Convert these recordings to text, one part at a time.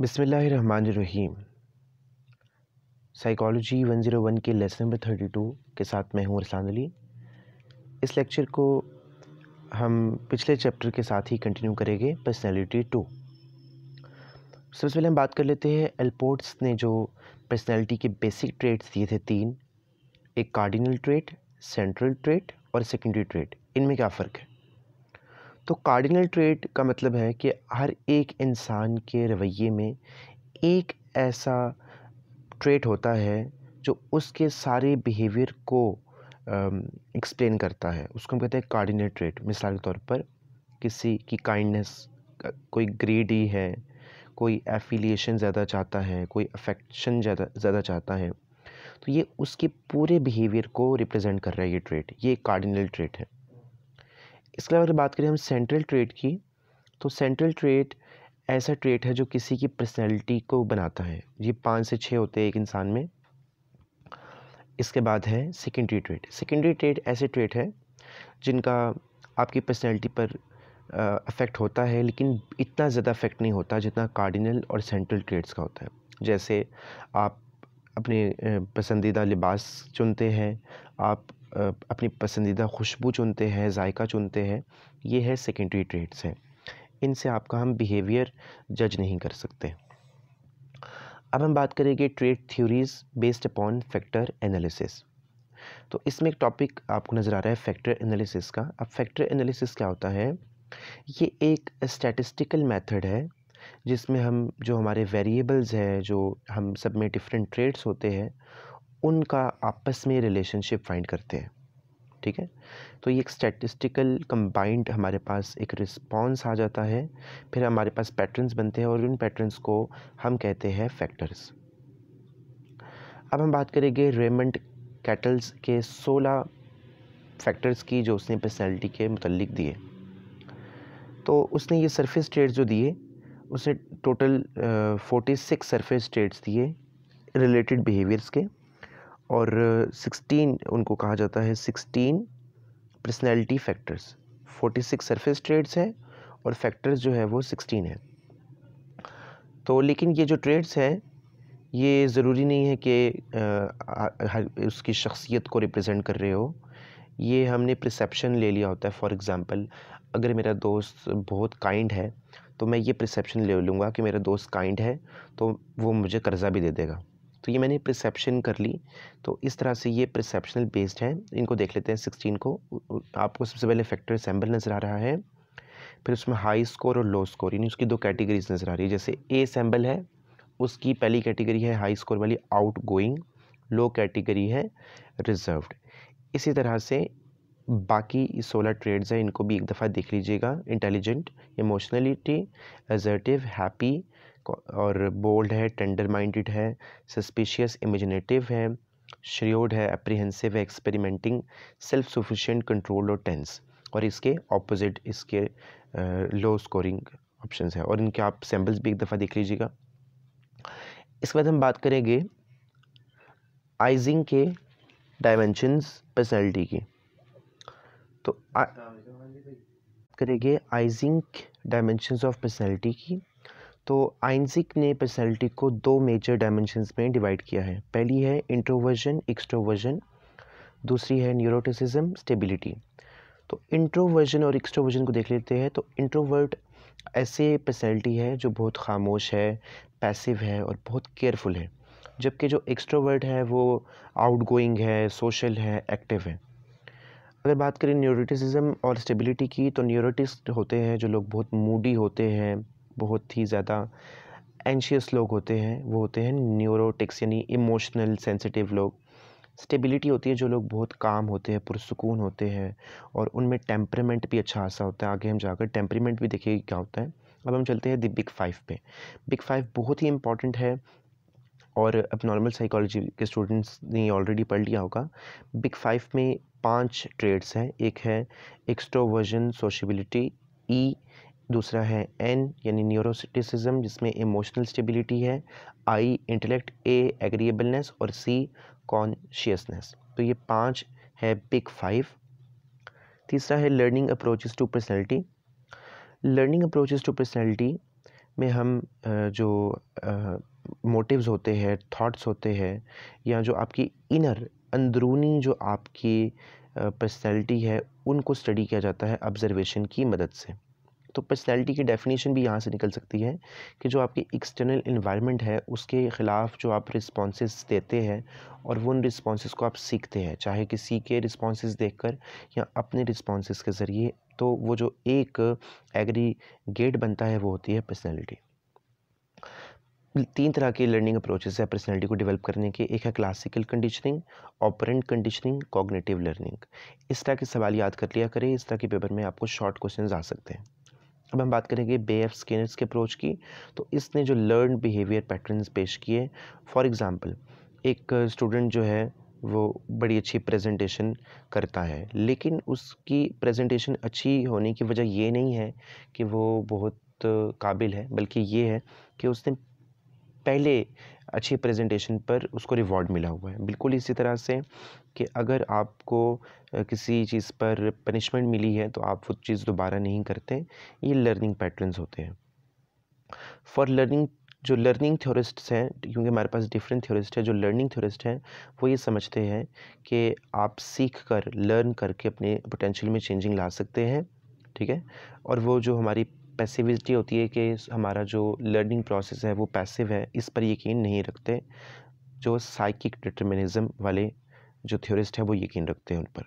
बिसमीम साइकोलॉजी 101 के lesson number 32 के साथ मैं हूँ अरसान अली इस लेक्चर को हम पिछले चैप्टर के साथ ही कंटिन्यू करेंगे पर्सनैलिटी टू सबसे पहले हम बात कर लेते हैं एलपोर्ट्स ने जो पर्सनैलिटी के बेसिक ट्रेट्स दिए थे तीन एक कार्डिनल ट्रेट सेंट्रल ट्रेट और सेकेंडरी ट्रेट इनमें क्या फ़र्क है तो कार्डिनल ट्रेड का मतलब है कि हर एक इंसान के रवैये में एक ऐसा ट्रेट होता है जो उसके सारे बिहेवियर को एक्सप्लेन करता है उसको हम कहते हैं कार्डिनल ट्रेट मिसाल के तौर पर किसी की काइंडनेस कोई ग्रेडी है कोई एफिलिएशन ज़्यादा चाहता है कोई अफेक्शन ज़्यादा ज़्यादा चाहता है तो ये उसके पूरे बिहेवियर को रिप्रेजेंट कर रहा है ये ट्रेट ये कार्डिनल ट्रेट है इसके अलावा अगर बात करें हम सेंट्रल ट्रेट की तो सेंट्रल ट्रेट ऐसा ट्रेट है जो किसी की पर्सनैलिटी को बनाता है ये पाँच से छः होते हैं एक इंसान में इसके बाद है सेकेंडरी ट्रेट सेकेंडरी ट्रेट ऐसे ट्रेट है जिनका आपकी पर्सनैलिटी पर अफेक्ट होता है लेकिन इतना ज़्यादा अफेक्ट नहीं होता जितना कार्डिनल और सेंट्रल ट्रेड्स का होता है जैसे आप अपने पसंदीदा लिबास चुनते हैं आप अपनी पसंदीदा खुशबू चुनते हैं जायका चुनते हैं ये है सेकेंडरी ट्रेड्स हैं इनसे आपका हम बिहेवियर जज नहीं कर सकते अब हम बात करेंगे trait theories based upon factor analysis तो इसमें एक टॉपिक आपको नज़र आ रहा है फैक्टर एनालिसिस का अब फैक्टर एनालिसिस क्या होता है ये एक स्टैटिस्टिकल मेथड है जिसमें हम जो हमारे वेरिएबल्स हैं जो हम सब में डिफरेंट ट्रेड्स होते हैं उनका आपस में रिलेशनशिप फाइंड करते हैं ठीक है तो ये एक स्टैटिस्टिकल कंबाइंड हमारे पास एक रिस्पॉन्स आ जाता है फिर हमारे पास पैटर्न्स बनते हैं और उन पैटर्न्स को हम कहते हैं फैक्टर्स अब हम बात करेंगे रेमंड कैटल्स के सोलह फैक्टर्स की जो उसने पर्सनैलिटी के मतलब दिए तो उसने ये सरफेस ट्रेड्स जो दिए उसने total forty six surface traits दिए रिलेटेड बिहेवियर्स के और सिक्सटीन उनको कहा जाता है sixteen personality factors forty six surface traits हैं और फैक्टर्स जो है वो सिक्सटीन है तो लेकिन ये जो ट्रेड्स हैं ये ज़रूरी नहीं है कि उसकी शख्सियत को रिप्रेजेंट कर रहे हो ये हमने प्रसप्शन ले लिया होता है फॉर एग्ज़ाम्पल अगर मेरा दोस्त बहुत काइंड है तो मैं ये प्रसप्शन ले लूँगा कि मेरा दोस्त काइंड है तो वो मुझे कर्ज़ा भी दे देगा तो ये मैंने प्रिसप्शन कर ली तो इस तरह से ये प्रिसप्शनल बेस्ड है इनको देख लेते हैं सिक्सटीन को आपको सबसे पहले फैक्टर सैम्बल नज़र आ रहा है फिर उसमें हाई स्कोर और लो स्कोर यानी उसकी दो कैटेगरीज नज़र आ रही है जैसे ए सैम्बल है उसकी पहली कैटेगरी है हाई स्कोर वाली आउट गोइंग लो कैटेगरी है रिजर्व इसी तरह से बाकी सोलह ट्रेड्स हैं इनको भी एक दफ़ा देख लीजिएगा इंटेलिजेंट इमोशनलिटी एजर्टिव हैप्पी और बोल्ड है टेंडर माइंडेड है सस्पिशियस इमेजिनेटिव है श्रियोड है अप्रीहेंसिव है एक्सपेरिमेंटिंग सेल्फ सफिशेंट कंट्रोल और टेंस और इसके ऑपोजिट इसके लो स्कोरिंग ऑप्शंस है और इनके आप सैम्पल्स भी एक दफ़ा देख लीजिएगा इसके बाद हम बात करेंगे आइजिंग के डायमेंशंस पर्सनैलिटी की तो आ, हाँ हाँ करेंगे आइजिंग डायमेंशंस ऑफ पर्सनैलिटी की तो आइंसिक ने पर्सनैलिटी को दो मेजर डायमेंशंस में डिवाइड किया है पहली है इंट्रोवर्जन एक्सट्रोवर्जन दूसरी है न्यूरोटिसिज्म स्टेबिलिटी तो इंट्रोवर्जन और एक्सट्रोवर्जन को देख लेते हैं तो इंट्रोवर्ट ऐसे पर्सनैलिटी है जो बहुत खामोश है पैसिव है और बहुत केयरफुल है जबकि जो एक्सट्रोवर्ट है वो आउट है सोशल है एक्टिव है अगर बात करें न्यूरोटिसिज्म और स्टेबिलिटी की तो न्यूरोटिस्ट होते हैं जो लोग बहुत मूडी होते हैं बहुत ही ज़्यादा एंशियस लोग होते हैं वो होते हैं न्यूरोटिक्स यानी इमोशनल सेंसिटिव लोग स्टेबिलिटी होती है जो लोग बहुत काम होते हैं पुरसकून होते हैं और उनमें टेम्परेमेंट भी अच्छा खासा होता है आगे हम जाकर टेम्परेमेंट भी देखिए क्या होता है अब हम चलते हैं द बिग फाइव पे बिग फाइव बहुत ही इंपॉर्टेंट है और अब नॉर्मल साइकोलॉजी के स्टूडेंट्स ने ऑलरेडी पढ़ लिया होगा बिग फाइव में पांच ट्रेड्स हैं एक है एक्सट्रोवर्जन सोशबिलिटी ई दूसरा है एन यानी न्यूरोसिटिसिज्म जिसमें इमोशनल स्टेबिलिटी है आई इंटेलेक्ट ए एग्रीएबलनेस और सी कॉन्शियसनेस तो ये पांच है बिग फाइव तीसरा है learning approaches to personality learning approaches to personality में हम जो मोटिव्स होते हैं थॉट्स होते हैं या जो आपकी इनर अंदरूनी जो आपकी पर्सनैलिटी है उनको स्टडी किया जाता है ऑब्जर्वेशन की मदद से तो पर्सनैलिटी की डेफिनेशन भी यहाँ से निकल सकती है कि जो आपकी एक्सटर्नल इन्वायरमेंट है उसके ख़िलाफ़ जो आप रिस्पॉन्स देते हैं और वो उन रिस्पॉन्स को आप सीखते हैं चाहे किसी के रिस्पॉन्स देख कर या अपने रिस्पॉन्स के ज़रिए तो वो जो एक एग्री गेट बनता है वो होती है पर्सनैलिटी तीन तरह की लर्निंग अप्रोचेस है पर्सनैलिटी को डेवलप करने के एक है classical conditioning operant conditioning cognitive learning इस तरह के सवाल याद कर लिया करें इस तरह के पेपर में आपको शॉर्ट क्वेश्चन आ सकते हैं अब हम बात करेंगे बे एफ स्किनर्स के अप्रोच की तो इसने जो लर्न बिहेवियर पैटर्न्स पेश किए फॉर एग्ज़ाम्पल एक स्टूडेंट जो है वो बड़ी अच्छी प्रेजेंटेशन करता है लेकिन उसकी प्रेजेंटेशन अच्छी होने की वजह ये नहीं है कि वो बहुत काबिल है बल्कि ये है कि उसने पहले अच्छी प्रेजेंटेशन पर उसको रिवॉर्ड मिला हुआ है बिल्कुल इसी तरह से कि अगर आपको किसी चीज़ पर पनिशमेंट मिली है तो आप वो चीज़ दोबारा नहीं करते ये लर्निंग पैटर्न्स होते हैं फॉर लर्निंग जो लर्निंग थ्योरिस्ट्स हैं क्योंकि हमारे पास डिफरेंट थ्योरिस्ट है जो लर्निंग थ्योरिस्ट हैं वो ये समझते हैं कि आप सीख कर लर्न करके अपने पोटेंशियल में चेंजिंग ला सकते हैं ठीक है और वो जो हमारी पैसिविटी होती है कि हमारा जो लर्निंग प्रोसेस है वो पैसिव है इस पर यकीन नहीं रखते जो साइकिक डिटर्मिनिज़म वाले जो थ्योरिस्ट हैं वो यकीन रखते हैं उन पर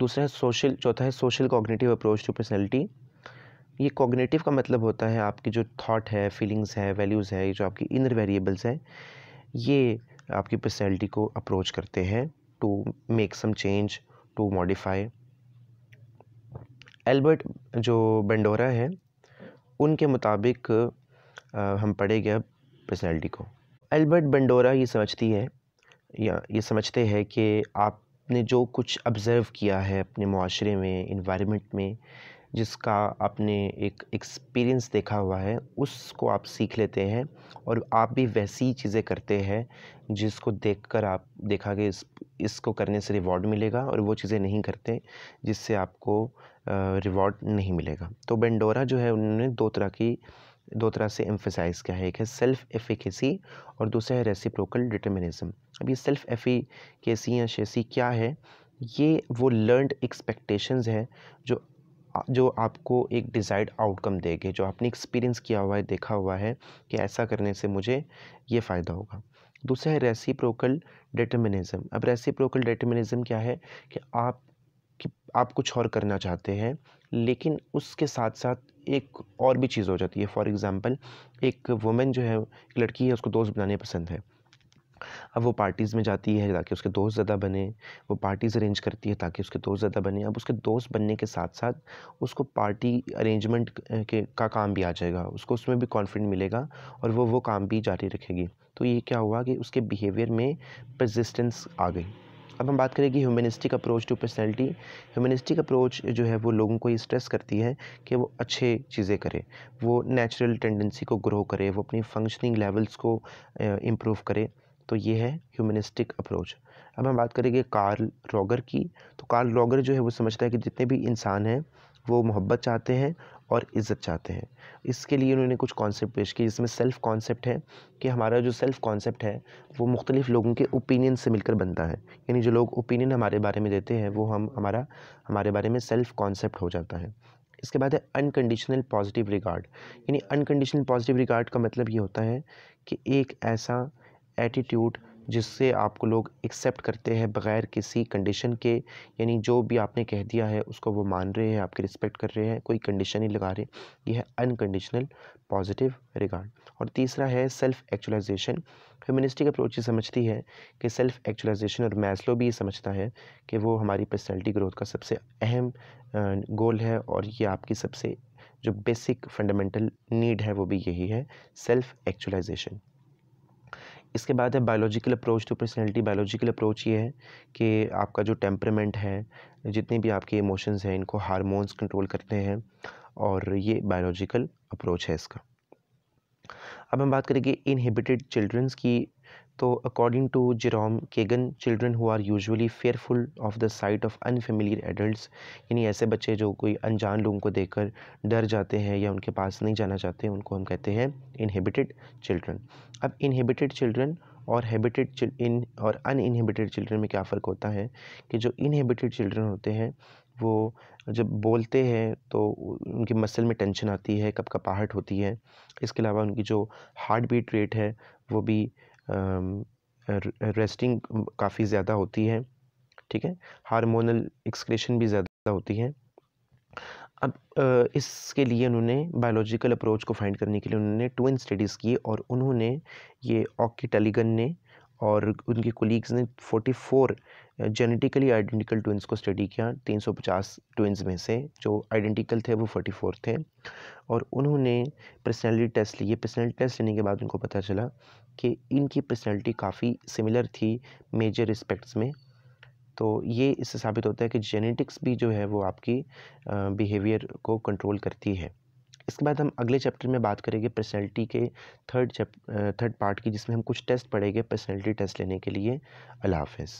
दूसरा है सोशल चौथा है social cognitive approach to personality ये कॉग्निटिव का मतलब होता है आपकी जो थाट है फीलिंग्स है वैल्यूज़ है जो आपकी इनर वेरिएबल्स हैं ये आपकी पर्सनैलिटी को अप्रोच करते हैं to make some change to modify Albert जो बंडोरा है उनके मुताबिक हम पढ़ेंगे अब पर्सनैलिटी को एल्बर्ट बंडोरा ये समझती है या ये समझते हैं कि आपने जो कुछ ऑब्ज़र्व किया है अपने माशरे में इन्वायरमेंट में जिसका आपने एक एक्सपीरियंस देखा हुआ है उसको आप सीख लेते हैं और आप भी वैसी चीज़ें करते हैं जिसको देखकर आप देखा कि इस इसको करने से रिवॉर्ड मिलेगा और वो चीज़ें नहीं करते जिससे आपको रिवॉर्ड नहीं मिलेगा तो बेंडोरा जो है उन्होंने दो तरह की दो तरह से एम्फेसाइज़ किया है एक है सेल्फ एफिकेसी और दूसरा है रेसिप्रोकल डिटर्मिनिज्म अब ये सेल्फ एफिकेसी या शेसी क्या है ये वो लर्नड एक्सपेक्टेशंस है जो जो आपको एक डिज़ायर्ड आउटकम देंगे जो आपने एक्सपीरियंस किया हुआ है देखा हुआ है कि ऐसा करने से मुझे ये फ़ायदा होगा दूसरा है रेसिप्रोकल डिटर्मिनिज्म अब रेसिप्रोकल डिटर्मिनिज्म क्या है कि आप कि आप कुछ और करना चाहते हैं लेकिन उसके साथ साथ एक और भी चीज़ हो जाती है फॉर एग्ज़ाम्पल एक वुमेन जो है एक लड़की है उसको दोस्त बनाने पसंद है अब वो पार्टीज़ में जाती है ताकि उसके दोस्त ज़्यादा बने वो पार्टीज़ अरेंज करती है ताकि उसके दोस्त ज़्यादा बने अब उसके दोस्त बनने के साथ साथ उसको पार्टी अरेंजमेंट के का काम भी आ जाएगा उसको उसमें भी कॉन्फिडेंट मिलेगा और वो वो काम भी जारी रखेगी तो ये क्या हुआ कि उसके बिहेवियर में प्रजिस्टेंस आ गई अब हम बात करेंगे humanistic approach to personality humanistic approach जो है वो लोगों को ये स्ट्रेस करती है कि वो अच्छे चीज़ें करें वो नेचुरल टेंडेंसी को ग्रो करे वो अपनी फंक्शनिंग लेवल्स को इम्प्रूव करे तो ये है ह्यूमनिस्टिक अप्रोच अब हम बात करेंगे कार्ल रॉगर की तो कार्ल रॉगर जो है वो समझता है कि जितने भी इंसान हैं वो मोहब्बत चाहते हैं और इज़्ज़त चाहते हैं इसके लिए उन्होंने कुछ कॉन्सेप्ट पेश किए जिसमें सेल्फ़ कॉन्सेप्ट है कि हमारा जो सेल्फ़ कॉन्सेप्ट है वो मुख्तलिफ़ लोगों के ओपिनियन से मिलकर बनता है यानी जो लोग ओपिनियन हमारे बारे में देते हैं वो हम हमारा हमारे बारे में सेल्फ़ कॉन्सेप्ट हो जाता है इसके बाद है अनकंडीशनल पॉजिटिव रिगार्ड यानी अनकंडीशनल पॉजिटिव रिगार्ड का मतलब ये होता है कि एक ऐसा एटीट्यूड जिससे आपको लोग एक्सेप्ट करते हैं बग़ैर किसी कंडीशन के यानी जो भी आपने कह दिया है उसको वो मान रहे हैं आपकी रिस्पेक्ट कर रहे हैं कोई कंडीशन नहीं लगा रहे यह है अनकंडीशनल पॉजिटिव रिगार्ड और तीसरा है सेल्फ़ एक्चुलाइजेशन फेमिनिस्टिक अप्रोच ये समझती है कि सेल्फ़ एक्चुलाइजेशन और मैसलो भी ये समझता है कि वो हमारी पर्सनैलिटी ग्रोथ का सबसे अहम गोल है और ये आपकी सबसे जो बेसिक फंडामेंटल नीड है वो भी यही है सेल्फ़ एक्चुलाइजेशन इसके बाद है biological approach to personality biological approach ये है कि आपका जो टेम्परमेंट है जितने भी आपके इमोशंस हैं इनको हारमोन्स कंट्रोल करते हैं और ये बायोलॉजिकल अप्रोच है इसका अब हम बात करेंगे इनहिबिटेड चिल्ड्रंस की तो according to Jerome Kagan children who are usually fearful of the sight of unfamiliar adults यानी ऐसे बच्चे जो कोई अनजान लोगों को देखकर डर जाते हैं या उनके पास नहीं जाना चाहते उनको हम कहते हैं इनहेबिटेड चिल्ड्रन अब इनहेबिटेड चिल्ड्रन और हैबिटेड इन और इनहेबिटेड चिल्ड्रन में क्या फ़र्क होता है कि जो इनहेबिटेड चिल्ड्रन होते हैं वो जब बोलते हैं तो उनके मसल में टेंशन आती है कपाहट होती है इसके अलावा उनकी जो हार्ट बीट रेट है वो भी रेस्टिंग काफ़ी ज़्यादा होती है ठीक है हार्मोनल एक्सक्रेशन भी ज़्यादा होती है अब इसके लिए उन्होंने बायोलॉजिकल अप्रोच को फाइंड करने के लिए उन्होंने ट्विन स्टडीज़ की और उन्होंने ये ऑकी टेलीगन ने और उनके कोलीग्स ने 44 जेनेटिकली आइडेंटिकल ट्विंस को स्टडी किया 350 ट्विंस में से जो आइडेंटिकल थे वो 44 थे और उन्होंने पर्सनैलिटी टेस्ट लिए पर्सनैलिटी टेस्ट लेने के बाद उनको पता चला कि इनकी पर्सनैलिटी काफ़ी सिमिलर थी मेजर रिस्पेक्ट्स में तो ये इससे साबित होता है कि जेनेटिक्स भी जो है वो आपकी बिहेवियर को कंट्रोल करती है इसके बाद हम अगले चैप्टर में बात करेंगे पर्सनैलिटी के थर्ड थर्ड पार्ट की जिसमें हम कुछ टेस्ट पढ़ेंगे पर्सनैलिटी टेस्ट लेने के लिए अल्लाह हाफिज़